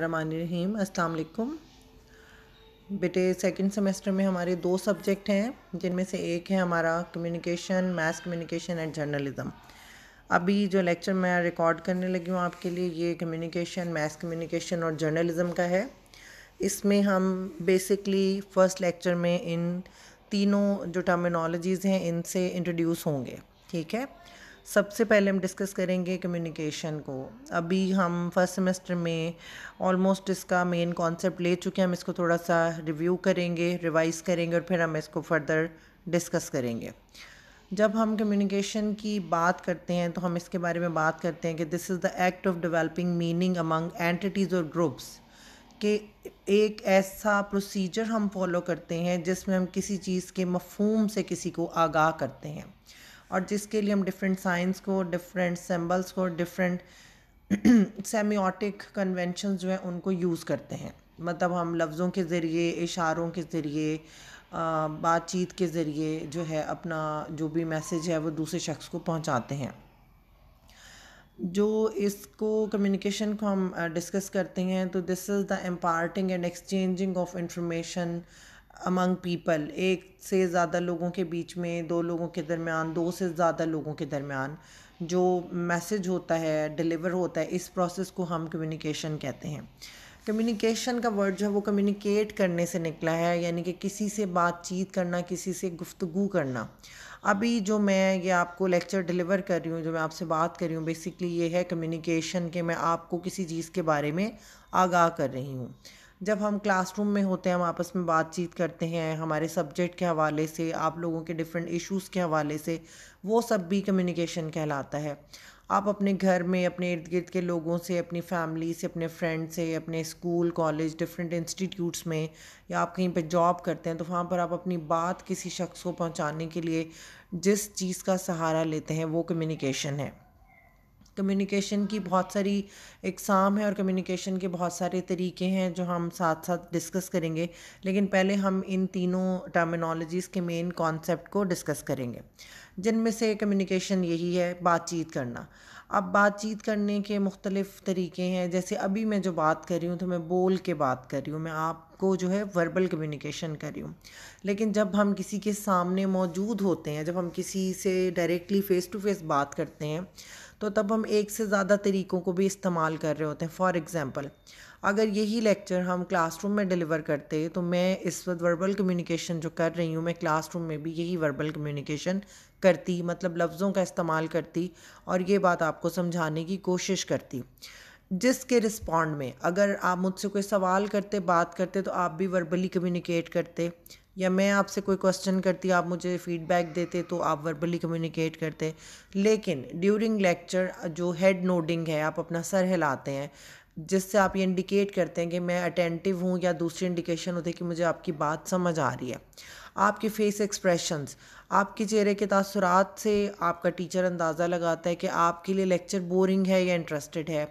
रहीम अस्सलाम वालेकुम बेटे सेकंड सेमेस्टर में हमारे दो सब्जेक्ट हैं जिनमें से एक है हमारा communication mass communication and journalism अभी जो लेक्चर मैं रिकॉर्ड करने लगी हूँ आपके लिए ये कम्युनिकेशन मैस कम्युनिकेशन और जर्नलिज़म का है इसमें हम बेसिकली फ़र्स्ट लेक्चर में इन तीनों जो टर्मिनोलॉजीज़ हैं इनसे इंट्रोड्यूस होंगे ठीक है सबसे पहले हम डिस्कस करेंगे कम्युनिकेशन को अभी हम फर्स्ट सेमेस्टर में ऑलमोस्ट इसका मेन कॉन्सेप्ट ले चुके हैं हम इसको थोड़ा सा रिव्यू करेंगे रिवाइज करेंगे और फिर हम इसको फर्दर डिस्कस करेंगे जब हम कम्युनिकेशन की बात करते हैं तो हम इसके बारे में बात करते हैं कि this is the act of developing meaning among entities और ग्रुप्स के एक ऐसा प्रोसीजर हम फॉलो करते हैं जिसमें हम किसी चीज़ के मफहम से किसी को आगाह करते हैं और जिसके लिए हम डिफरेंट साइंस को डिफरेंट सिम्बल्स को डिफरेंट सेमियोटिक कन्वेंशन जो है उनको यूज़ करते हैं मतलब हम लफ्ज़ों के ज़रिए इशारों के ज़रिए बातचीत के ज़रिए जो है अपना जो भी मैसेज है वो दूसरे शख्स को पहुंचाते हैं जो इसको कम्युनिकेशन को हम डिस्कस करते हैं तो this is the imparting and exchanging of information among people एक से ज़्यादा लोगों के बीच में दो लोगों के दरमियान दो से ज़्यादा लोगों के दरमियान जो मैसेज होता है डिलीवर होता है इस प्रोसेस को हम कम्युनिकेशन कहते हैं कम्युनिकेशन का वर्ड जो है वो कम्युनिकेट करने से निकला है यानी कि किसी से बातचीत करना किसी से गुफ्तगु करना अभी जो मैं ये आपको लेक्चर डिलीवर कर रही हूँ जो मैं आपसे बात कर रही हूँ बेसिकली ये है कम्युनिकेशन के मैं आपको किसी चीज़ के बारे में आगाह कर रही हूँ जब हम क्लासरूम में होते हैं हम आपस में बातचीत करते हैं हमारे सब्जेक्ट के हवाले से आप लोगों के डिफरेंट इश्यूज़ के हवाले से वो सब भी कम्युनिकेशन कहलाता है आप अपने घर में अपने इर्द गिर्द के लोगों से अपनी फैमिली से अपने फ्रेंड से अपने स्कूल कॉलेज डिफरेंट इंस्टीट्यूट्स में या आप कहीं पर जॉब करते हैं तो वहाँ पर आप अपनी बात किसी शख्स को पहुँचाने के लिए जिस चीज़ का सहारा लेते हैं वो कम्युनिकेशन है कम्युनिकेशन की बहुत सारी इकसाम है और कम्युनिकेशन के बहुत सारे तरीके हैं जो हम साथ साथ डिस्कस करेंगे लेकिन पहले हम इन तीनों टर्मिनोलॉजीज़ के मेन कॉन्सेप्ट को डिस्कस करेंगे जिनमें से कम्युनिकेशन यही है बातचीत करना अब बातचीत करने के मुख्तलिफ़ तरीके हैं जैसे अभी मैं जो बात कर रही हूँ तो मैं बोल के बात कर रही हूँ मैं आपको जो है वर्बल कम्युनिकेशन कर रही हूँ लेकिन जब हम किसी के सामने मौजूद होते हैं जब हम किसी से डायरेक्टली फ़ेस टू फ़ेस बात करते हैं तो तब हम एक से ज़्यादा तरीक़ों को भी इस्तेमाल कर रहे होते हैं फॉर एग्ज़ाम्पल अगर यही लेक्चर हम क्लासरूम में डिलीवर करते तो मैं इस वक्त वर्बल कम्युनिकेशन जो कर रही हूँ मैं क्लासरूम में भी यही वर्बल कम्युनिकेशन करती मतलब लफ्ज़ों का इस्तेमाल करती और ये बात आपको समझाने की कोशिश करती जिसके रिस्पॉन्ड में अगर आप मुझसे कोई सवाल करते बात करते तो आप भी वर्बली कम्युनिकेट करते या मैं आपसे कोई क्वेश्चन करती आप मुझे फीडबैक देते तो आप वर्बली कम्युनिकेट करते लेकिन ड्यूरिंग लेक्चर जो हेड नोडिंग है आप अपना सर हिलाते हैं जिससे आप ये इंडिकेट करते हैं कि मैं अटेंटिव हूँ या दूसरी इंडिकेशन होती है कि मुझे आपकी बात समझ आ रही है आपके फेस एक्सप्रेशंस आपके चेहरे के तसरात से आपका टीचर अंदाज़ा लगाता है कि आपके लिए लेक्चर बोरिंग है या इंटरेस्टेड है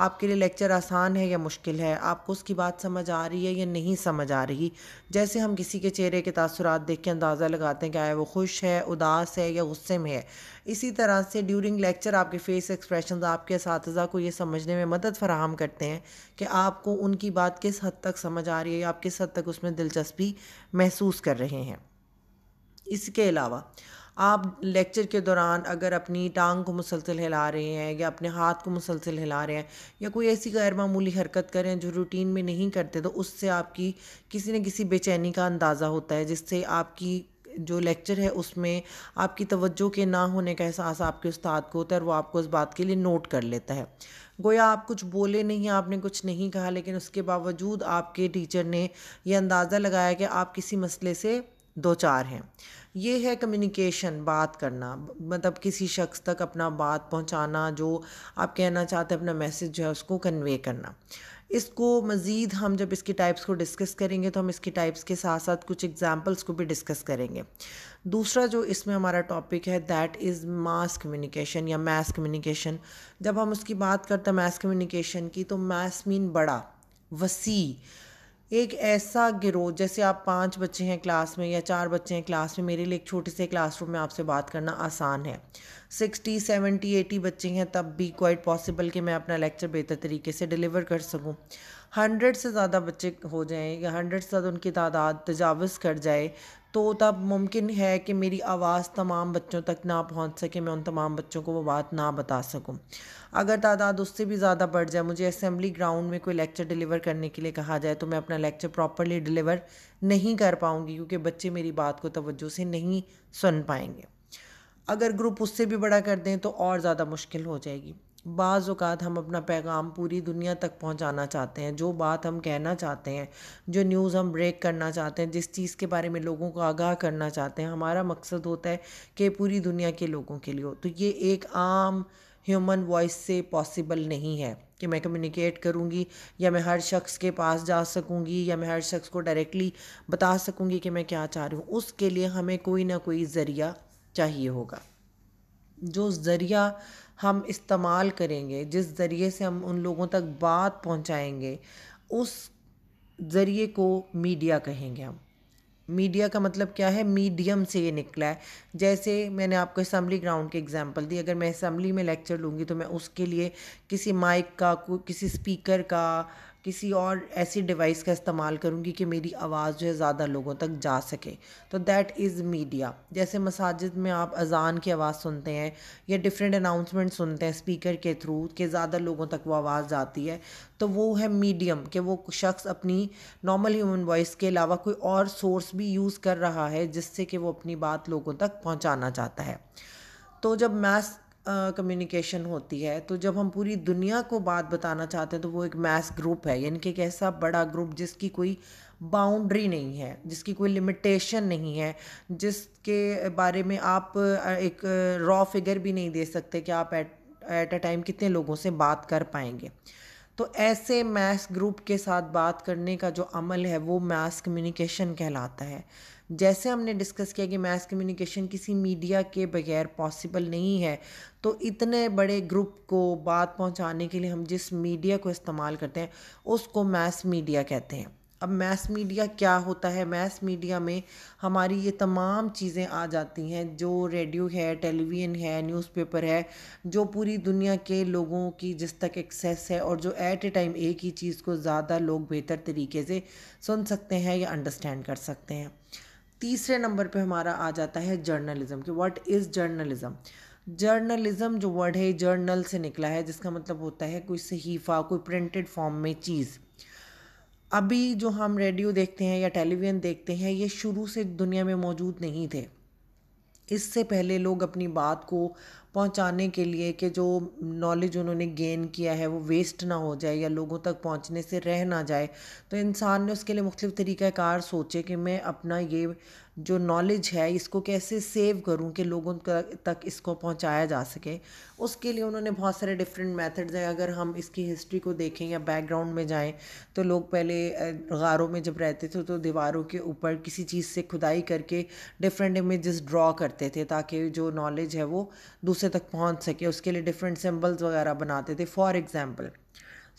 आपके लिए लेक्चर आसान है या मुश्किल है आपको उसकी बात समझ आ रही है या नहीं समझ आ रही जैसे हम किसी के चेहरे के तसरत देख के अंदाज़ा लगाते हैं कि आया वो खुश है उदास है या गुस्से में है इसी तरह से ड्यूरिंग लेक्चर आपके फेस एक्सप्रेशन आपके इस को ये समझने में मदद फराहम करते हैं कि आपको उनकी बात किस हद तक समझ आ रही है या आप किस हद तक उसमें दिलचस्पी महसूस कर रहे हैं इसके अलावा आप लेक्चर के दौरान अगर अपनी टांग को मुसलसल हिला रहे हैं या अपने हाथ को मुसलसल हिला रहे हैं या कोई ऐसी गैर मामूली हरकत करें जो रूटीन में नहीं करते तो उससे आपकी किसी न किसी बेचैनी का अंदाज़ा होता है जिससे आपकी जो लेक्चर है उसमें आपकी तवज्जो के ना होने का एहसास आपके उस्ताद को होता है और वो आपको उस बात के लिए नोट कर लेता है गोया आप कुछ बोले नहीं आपने कुछ नहीं कहा लेकिन उसके बावजूद आपके टीचर ने यह अंदाज़ा लगाया कि आप किसी मसले से दो चार हैं ये है कम्युनिकेशन बात करना मतलब किसी शख्स तक अपना बात पहुंचाना जो आप कहना चाहते हैं अपना मैसेज जो है उसको कन्वे करना इसको मज़ीद हम जब इसके टाइप्स को डिस्कस करेंगे तो हम इसके टाइप्स के साथ साथ कुछ एग्जांपल्स को भी डिस्कस करेंगे दूसरा जो इसमें हमारा टॉपिक है दैट इज़ मास कम्युनिकेशन या मैस कम्युनिकेशन जब हम उसकी बात करते हैं मैस कम्युनिकेशन की तो मैस मीन बड़ा वसी एक ऐसा गिरोह जैसे आप पांच बच्चे हैं क्लास में या चार बच्चे हैं क्लास में मेरे लिए एक छोटे से क्लासरूम में आपसे बात करना आसान है सिक्सटी सेवेंटी एटी बच्चे हैं तब भी क्वाइट पॉसिबल कि मैं अपना लेक्चर बेहतर तरीके से डिलीवर कर सकूं हंड्रेड से ज़्यादा बच्चे हो जाएं या हंड्रेड से ज़्यादा उनकी तादाद तजावज़ कर जाए तो तब मुमकिन है कि मेरी आवाज़ तमाम बच्चों तक ना पहुंच सके मैं उन तमाम बच्चों को वो बात ना बता सकूं अगर तादाद उससे भी ज़्यादा बढ़ जाए मुझे असम्बली ग्राउंड में कोई लेक्चर डिलीवर करने के लिए कहा जाए तो मैं अपना लेक्चर प्रॉपरली डिलीवर नहीं कर पाऊँगी क्योंकि बच्चे मेरी बात को तोज्जो से नहीं सुन पाएंगे अगर ग्रुप उससे भी बड़ा कर दें तो और ज़्यादा मुश्किल हो जाएगी बाज़ात हम अपना पैगाम पूरी दुनिया तक पहुंचाना चाहते हैं जो बात हम कहना चाहते हैं जो न्यूज़ हम ब्रेक करना चाहते हैं जिस चीज़ के बारे में लोगों को आगाह करना चाहते हैं हमारा मकसद होता है कि पूरी दुनिया के लोगों के लिए हो तो ये एक आम ह्यूमन वॉइस से पॉसिबल नहीं है कि मैं कम्युनिकेट करूँगी या मैं हर शख्स के पास जा सकूँगी या मैं हर शख्स को डायरेक्टली बता सकूँगी कि मैं क्या चाह रही हूँ उसके लिए हमें कोई ना कोई ज़रिया चाहिए होगा जो ज़रिया हम इस्तेमाल करेंगे जिस ज़रिए से हम उन लोगों तक बात पहुंचाएंगे उस ज़रिए को मीडिया कहेंगे हम मीडिया का मतलब क्या है मीडियम से ये निकला है जैसे मैंने आपको असम्बली ग्राउंड के एग्जांपल दी अगर मैं असम्बली में लेक्चर लूँगी तो मैं उसके लिए किसी माइक का किसी स्पीकर का किसी और ऐसी डिवाइस का इस्तेमाल करूँगी कि मेरी आवाज़ जो है ज़्यादा लोगों तक जा सके तो दैट इज़ मीडिया जैसे मसाजिद में आप अजान की आवाज़ सुनते हैं या डिफरेंट अनाउंसमेंट सुनते हैं स्पीकर के थ्रू कि ज़्यादा लोगों तक वो आवाज़ जाती है तो वो है मीडियम कि वो शख्स अपनी नॉर्मल ह्यूमन वॉइस के अलावा कोई और सोर्स भी यूज़ कर रहा है जिससे कि वो अपनी बात लोगों तक पहुँचाना चाहता है तो जब मैथ कम्युनिकेशन होती है तो जब हम पूरी दुनिया को बात बताना चाहते हैं तो वो एक मैस ग्रुप है यानी कि एक ऐसा बड़ा ग्रुप जिसकी कोई बाउंड्री नहीं है जिसकी कोई लिमिटेशन नहीं है जिसके बारे में आप एक रॉ फिगर भी नहीं दे सकते कि आप एट एट अ टाइम कितने लोगों से बात कर पाएंगे तो ऐसे मैस ग्रुप के साथ बात करने का जो अमल है वो मैस कम्युनिकेशन कहलाता है जैसे हमने डिस्कस किया कि मैस कम्युनिकेशन किसी मीडिया के बगैर पॉसिबल नहीं है तो इतने बड़े ग्रुप को बात पहुंचाने के लिए हम जिस मीडिया को इस्तेमाल करते हैं उसको मैथ मीडिया कहते हैं अब मैथ मीडिया क्या होता है मैथ मीडिया में हमारी ये तमाम चीज़ें आ जाती हैं जो रेडियो है टेलीविज़न है न्यूज़पेपर है जो पूरी दुनिया के लोगों की जिस तक एक्सेस है और जो एट ए टाइम एक ही चीज़ को ज़्यादा लोग बेहतर तरीके से सुन सकते हैं या अंडरस्टैंड कर सकते हैं तीसरे नंबर पे हमारा आ जाता है जर्नलिज्म कि व्हाट इज़ जर्नलिज्म जर्नलिज्म जो वर्ड है जर्नल से निकला है जिसका मतलब होता है कोई सहीफ़ा कोई प्रिंटेड फॉर्म में चीज़ अभी जो हम रेडियो देखते हैं या टेलीविज़न देखते हैं ये शुरू से दुनिया में मौजूद नहीं थे इससे पहले लोग अपनी बात को पहुंचाने के लिए कि जो नॉलेज उन्होंने गेन किया है वो वेस्ट ना हो जाए या लोगों तक पहुंचने से रह ना जाए तो इंसान ने उसके लिए मुख्तलिफ़ तरीक़ाकार सोचे कि मैं अपना ये जो नॉलेज है इसको कैसे सेव करूं कि लोगों तक इसको पहुंचाया जा सके उसके लिए उन्होंने बहुत सारे डिफरेंट मेथड्स हैं अगर हम इसकी हिस्ट्री को देखें या बैकग्राउंड में जाएं तो लोग पहले गारों में जब रहते थे तो दीवारों के ऊपर किसी चीज़ से खुदाई करके डिफरेंट इमेजेस ड्रॉ करते थे ताकि जो नॉलेज है वो दूसरे तक पहुँच सके उसके लिए डिफरेंट सिम्बल्स वगैरह बनाते थे फॉर एग्ज़ाम्पल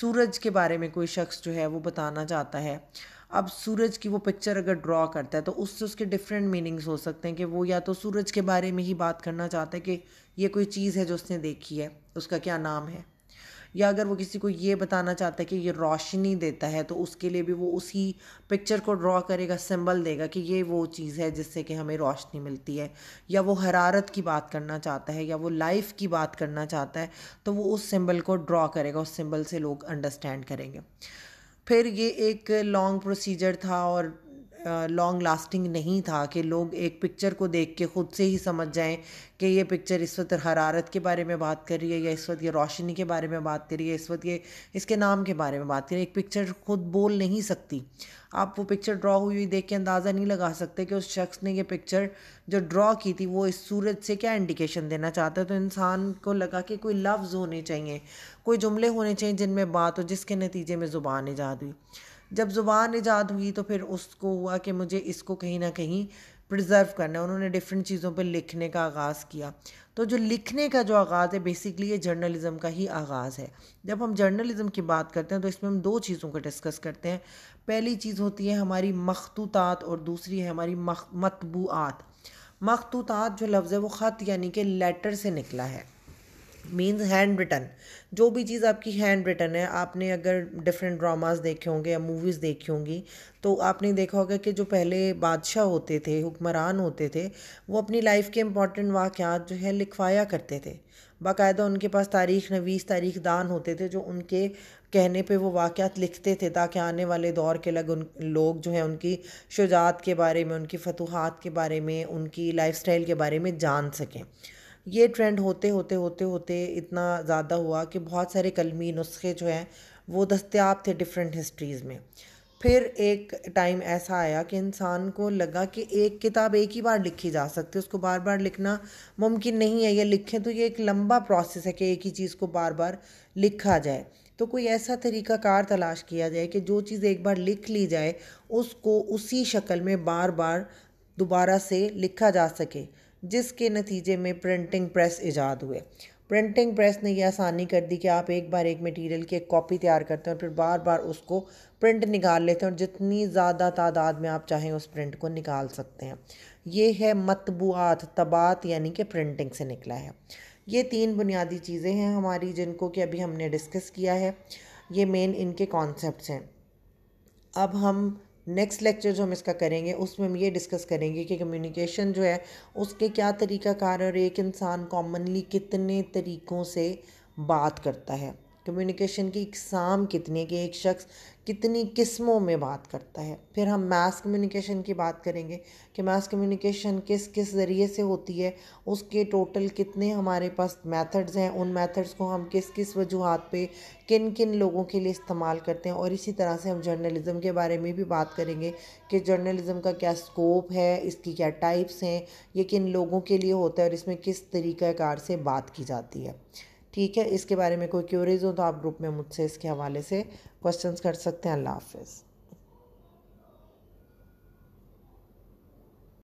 सूरज के बारे में कोई शख्स जो है वो बताना चाहता है अब सूरज की वो पिक्चर अगर ड्रॉ करता है तो उससे उसके डिफरेंट मीनिंग्स हो सकते हैं कि वो या तो सूरज के बारे में ही बात करना चाहता है कि ये कोई चीज़ है जो उसने देखी है उसका क्या नाम है या अगर वो किसी को ये बताना चाहता है कि ये रोशनी देता है तो उसके लिए भी वो उसी पिक्चर को ड्रॉ करेगा सिंबल देगा कि ये वो चीज़ है जिससे कि हमें रोशनी मिलती है या वो हरारत की बात करना चाहता है या वो लाइफ की बात करना चाहता है तो वो उस सिंबल को ड्रॉ करेगा उस सिंबल से लोग अंडरस्टैंड करेंगे फिर ये एक लॉन्ग प्रोसीजर था और लॉन्ग लास्टिंग नहीं था कि लोग एक पिक्चर को देख के ख़ुद से ही समझ जाएं कि ये पिक्चर इस वक्त हरारत के बारे में बात कर रही है या इस वक्त ये रोशनी के बारे में बात कर रही है इस वक्त ये इसके नाम के बारे में बात कर रही है एक पिक्चर खुद बोल नहीं सकती आप वो पिक्चर ड्रा हुई हुई देख के अंदाज़ा नहीं लगा सकते कि उस शख्स ने ये पिक्चर जो ड्रा की थी वो इस सूरत से क्या इंडिकेशन देना चाहता है तो इंसान को लगा कि कोई लफ्ज़ होने चाहिए कोई जुमले होने चाहिए जिनमें बात हो जिसके नतीजे में ज़ुबान ईजाद हुई जब ज़ुबान ईजाद हुई तो फिर उसको हुआ कि मुझे इसको कहीं ना कहीं प्रिजर्व करना है उन्होंने डिफरेंट चीज़ों पे लिखने का आगाज़ किया तो जो लिखने का जो आगाज़ है बेसिकली ये जर्नलिज़म का ही आगाज़ है जब हम जर्नलिज़म की बात करते हैं तो इसमें हम दो चीज़ों का डिस्कस करते हैं पहली चीज़ होती है हमारी मखतूतात और दूसरी है हमारी मतबूआत मखतूतात जो लफ्ज़ है वो ख़त यानी कि लेटर से निकला है मीन्स हैंड रिटन जो भी चीज़ आपकी हैंड रिटन है आपने अगर डिफरेंट ड्रामास देखे होंगे या मूवीज़ देखी होंगी तो आपने देखा होगा कि जो पहले बादशाह होते थे हुक्मरान होते थे वो अपनी लाइफ के इंपॉर्टेंट वाक़ात जो है लिखवाया करते थे बाकायदा उनके पास तारीख नवीस तारीख दान होते थे जो उनके कहने पे वो वाक़ात लिखते थे ताकि आने वाले दौर के लग उन लोग जो है उनकी शुजात के बारे में उनकी फतूहत के बारे में उनकी लाइफ के बारे में जान सकें ये ट्रेंड होते होते होते होते इतना ज़्यादा हुआ कि बहुत सारे कलमी नुस्खे जो हैं वो दस्तियाब थे डिफरेंट हिस्ट्रीज़ में फिर एक टाइम ऐसा आया कि इंसान को लगा कि एक किताब एक ही बार लिखी जा सकती है उसको बार बार लिखना मुमकिन नहीं है या लिखें तो ये एक लंबा प्रोसेस है कि एक ही चीज़ को बार बार लिखा जाए तो कोई ऐसा कार तलाश किया जाए कि जो चीज़ एक बार लिख ली जाए उसको उसी शक्ल में बार बार दोबारा से लिखा जा सके जिसके नतीजे में प्रिंटिंग प्रेस ईजाद हुए प्रिंटिंग प्रेस ने यह आसानी कर दी कि आप एक बार एक मटेरियल की एक कॉपी तैयार करते हैं और फिर बार बार उसको प्रिंट निकाल लेते हैं और जितनी ज़्यादा तादाद में आप चाहें उस प्रिंट को निकाल सकते हैं ये है मतबूआत तबात यानी कि प्रिंटिंग से निकला है ये तीन बुनियादी चीज़ें हैं हमारी जिनको कि अभी हमने डिस्कस किया है ये मेन इनके कॉन्सेप्ट हैं अब हम नेक्स्ट लेक्चर जो हम इसका करेंगे उसमें हम ये डिस्कस करेंगे कि कम्युनिकेशन जो है उसके क्या तरीक़ाकार और एक इंसान कॉमनली कितने तरीक़ों से बात करता है कम्युनिकेशन की इकसाम कितनी है कि एक शख्स कितनी किस्मों में बात करता है फिर हम मास कम्युनिकेशन की बात करेंगे कि मास कम्युनिकेशन किस किस ज़रिए से होती है उसके टोटल कितने हमारे पास मेथड्स हैं उन मेथड्स को हम किस किस वजूहत पे किन किन लोगों के लिए इस्तेमाल करते हैं और इसी तरह से हम जर्नलिज़म के बारे में भी बात करेंगे कि जर्नलिज़म का क्या स्कोप है इसकी क्या टाइप्स हैं ये किन लोगों के लिए होता है और इसमें किस तरीक़ाकार से बात की जाती है ठीक है इसके बारे में कोई क्यूरीज हो तो आप ग्रुप में मुझसे इसके हवाले से क्वेश्चंस कर सकते हैं अल्लाह हाफिज़